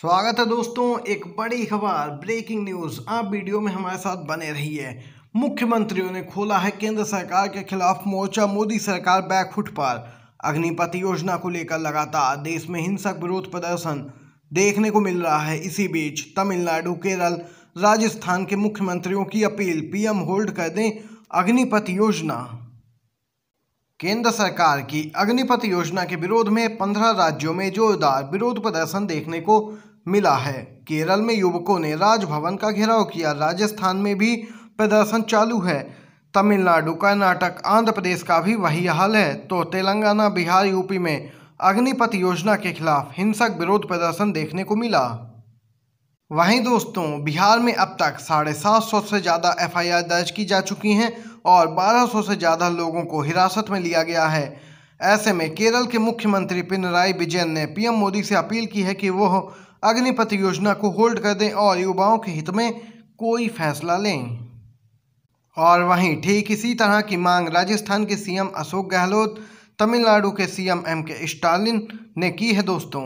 स्वागत है दोस्तों एक बड़ी खबर ब्रेकिंग न्यूज आप वीडियो में हमारे साथ बने रहिए मुख्यमंत्रियों ने खोला है केंद्र सरकार के खिलाफ मोर्चा मोदी सरकार बैकफुट पर अग्निपथ योजना को लेकर लगातार देश में हिंसक विरोध प्रदर्शन देखने को मिल रहा है इसी बीच तमिलनाडु केरल राजस्थान के मुख्यमंत्रियों की अपील पीएम होल्ड कर दें अग्निपथ योजना केंद्र सरकार की अग्निपथ योजना के विरोध में पंद्रह राज्यों में जोरदार विरोध प्रदर्शन देखने को मिला है केरल में युवकों ने राजभवन का घेराव किया राजस्थान में भी प्रदर्शन चालू है तमिलनाडु कर्नाटक आंध्र प्रदेश का भी वही हाल है तो तेलंगाना बिहार यूपी में अग्निपथ योजना के खिलाफ हिंसक विरोध प्रदर्शन देखने को मिला वहीं दोस्तों बिहार में अब तक साढ़े सात सौ से ज़्यादा एफआईआर दर्ज की जा चुकी हैं और 1200 से ज़्यादा लोगों को हिरासत में लिया गया है ऐसे में केरल के मुख्यमंत्री पिनराई विजयन ने पीएम मोदी से अपील की है कि वह अग्निपथ योजना को होल्ड कर दें और युवाओं के हित में कोई फैसला लें और वहीं ठीक इसी तरह की मांग राजस्थान के सीएम अशोक गहलोत तमिलनाडु के सीएम एम के स्टालिन ने की है दोस्तों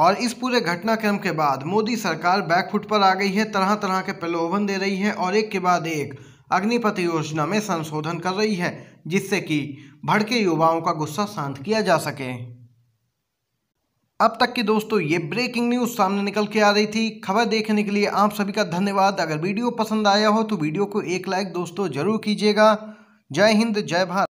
और इस पूरे घटनाक्रम के बाद मोदी सरकार बैकफुट पर आ गई है तरह तरह के प्रलोभन दे रही है और एक के बाद एक अग्निपथ योजना में संशोधन कर रही है जिससे कि भड़के युवाओं का गुस्सा शांत किया जा सके अब तक की दोस्तों ये ब्रेकिंग न्यूज़ सामने निकल के आ रही थी खबर देखने के लिए आप सभी का धन्यवाद अगर वीडियो पसंद आया हो तो वीडियो को एक लाइक दोस्तों जरूर कीजिएगा जय हिंद जय भारत